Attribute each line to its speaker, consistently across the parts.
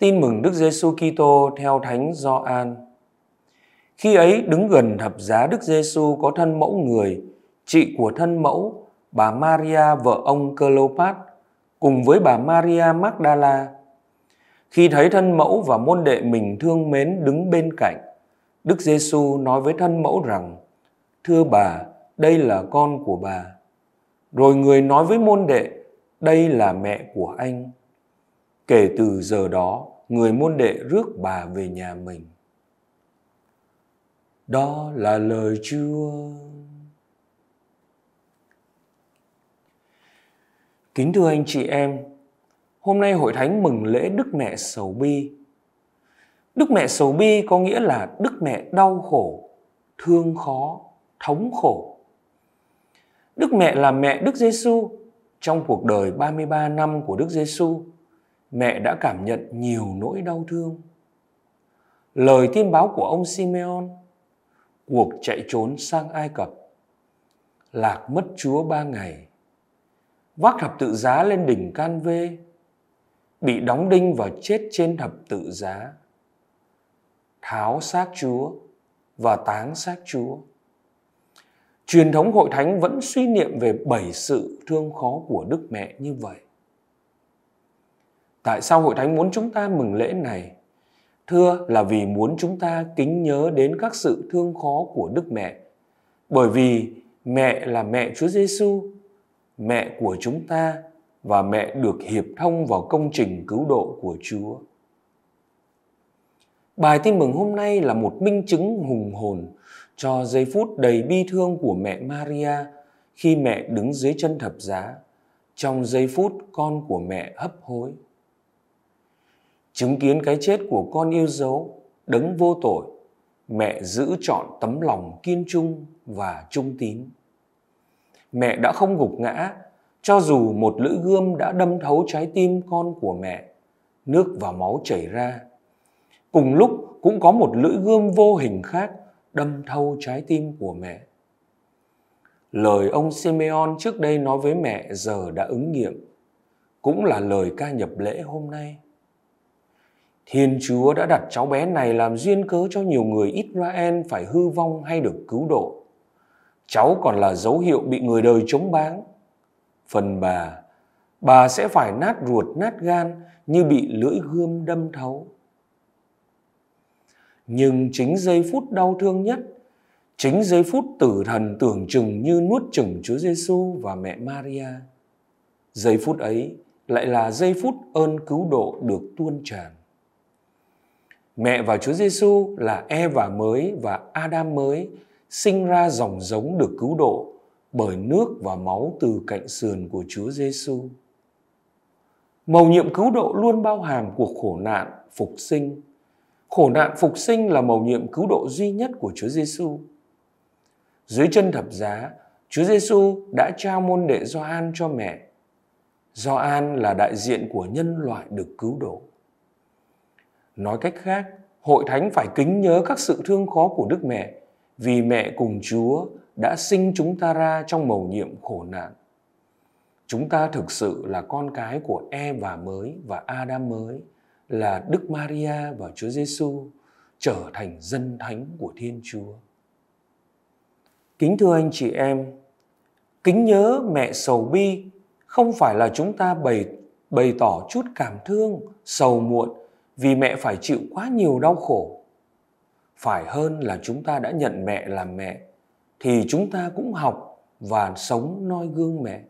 Speaker 1: Tin mừng Đức Giêsu Kitô theo Thánh Gioan. Khi ấy đứng gần thập giá Đức Giêsu có thân mẫu người, chị của thân mẫu, bà Maria vợ ông Cleopat cùng với bà Maria Magdala. Khi thấy thân mẫu và môn đệ mình thương mến đứng bên cạnh, Đức Giêsu nói với thân mẫu rằng: "Thưa bà, đây là con của bà." Rồi người nói với môn đệ: "Đây là mẹ của anh." Kể từ giờ đó, người môn đệ rước bà về nhà mình. Đó là lời Chúa. Kính thưa anh chị em, hôm nay hội thánh mừng lễ Đức Mẹ Sầu Bi. Đức Mẹ Sầu Bi có nghĩa là Đức Mẹ đau khổ, thương khó, thống khổ. Đức Mẹ là mẹ Đức Giêsu trong cuộc đời 33 năm của Đức Giêsu mẹ đã cảm nhận nhiều nỗi đau thương. Lời tin báo của ông Simeon, cuộc chạy trốn sang Ai Cập, lạc mất Chúa ba ngày, vác thập tự giá lên đỉnh Can Vê, bị đóng đinh và chết trên thập tự giá, tháo xác Chúa và táng xác Chúa. Truyền thống hội thánh vẫn suy niệm về bảy sự thương khó của Đức Mẹ như vậy. Tại sao hội thánh muốn chúng ta mừng lễ này? Thưa là vì muốn chúng ta kính nhớ đến các sự thương khó của Đức Mẹ. Bởi vì mẹ là mẹ Chúa Giêsu, mẹ của chúng ta và mẹ được hiệp thông vào công trình cứu độ của Chúa. Bài tin mừng hôm nay là một minh chứng hùng hồn cho giây phút đầy bi thương của mẹ Maria khi mẹ đứng dưới chân thập giá, trong giây phút con của mẹ hấp hối. Chứng kiến cái chết của con yêu dấu, đấng vô tội, mẹ giữ chọn tấm lòng kiên trung và trung tín. Mẹ đã không gục ngã, cho dù một lưỡi gươm đã đâm thấu trái tim con của mẹ, nước và máu chảy ra. Cùng lúc cũng có một lưỡi gươm vô hình khác đâm thâu trái tim của mẹ. Lời ông Simeon trước đây nói với mẹ giờ đã ứng nghiệm, cũng là lời ca nhập lễ hôm nay. Thiên Chúa đã đặt cháu bé này làm duyên cớ cho nhiều người Israel phải hư vong hay được cứu độ. Cháu còn là dấu hiệu bị người đời chống báng. Phần bà, bà sẽ phải nát ruột nát gan như bị lưỡi gươm đâm thấu. Nhưng chính giây phút đau thương nhất, chính giây phút tử thần tưởng chừng như nuốt chừng Chúa Giêsu và mẹ Maria. Giây phút ấy lại là giây phút ơn cứu độ được tuôn tràn. Mẹ và Chúa Giêsu là Eva mới và Adam mới, sinh ra dòng giống được cứu độ bởi nước và máu từ cạnh sườn của Chúa Giêsu. Mầu nhiệm cứu độ luôn bao hàm cuộc khổ nạn phục sinh. Khổ nạn phục sinh là mầu nhiệm cứu độ duy nhất của Chúa Giêsu. Dưới chân thập giá, Chúa Giêsu đã trao môn đệ Gioan cho mẹ. Gioan là đại diện của nhân loại được cứu độ. Nói cách khác, hội thánh phải kính nhớ các sự thương khó của Đức Mẹ vì mẹ cùng Chúa đã sinh chúng ta ra trong mầu nhiệm khổ nạn. Chúng ta thực sự là con cái của E và mới và Adam mới là Đức Maria và Chúa Giêsu trở thành dân thánh của Thiên Chúa. Kính thưa anh chị em, kính nhớ mẹ sầu bi không phải là chúng ta bày bày tỏ chút cảm thương, sầu muộn vì mẹ phải chịu quá nhiều đau khổ phải hơn là chúng ta đã nhận mẹ làm mẹ thì chúng ta cũng học và sống noi gương mẹ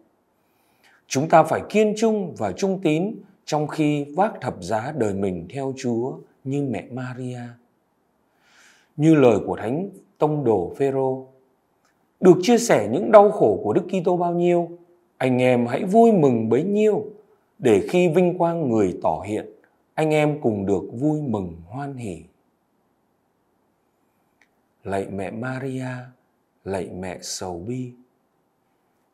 Speaker 1: chúng ta phải kiên trung và trung tín trong khi vác thập giá đời mình theo Chúa như mẹ Maria. Như lời của Thánh Tông Đồ Phêrô, được chia sẻ những đau khổ của Đức Kitô bao nhiêu, anh em hãy vui mừng bấy nhiêu để khi vinh quang người tỏ hiện anh em cùng được vui mừng hoan hỉ. Lạy mẹ Maria, lạy mẹ sầu bi.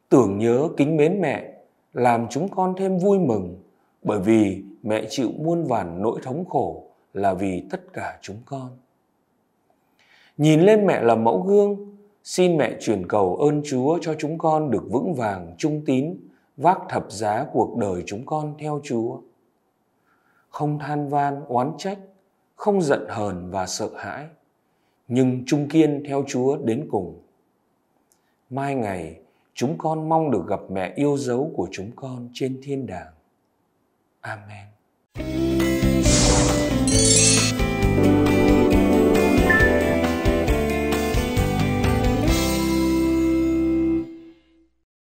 Speaker 1: Tưởng nhớ kính mến mẹ làm chúng con thêm vui mừng bởi vì mẹ chịu muôn vàn nỗi thống khổ là vì tất cả chúng con. Nhìn lên mẹ là mẫu gương, xin mẹ truyền cầu ơn Chúa cho chúng con được vững vàng, trung tín, vác thập giá cuộc đời chúng con theo Chúa không than van oán trách không giận hờn và sợ hãi nhưng trung kiên theo chúa đến cùng mai ngày chúng con mong được gặp mẹ yêu dấu của chúng con trên thiên đàng amen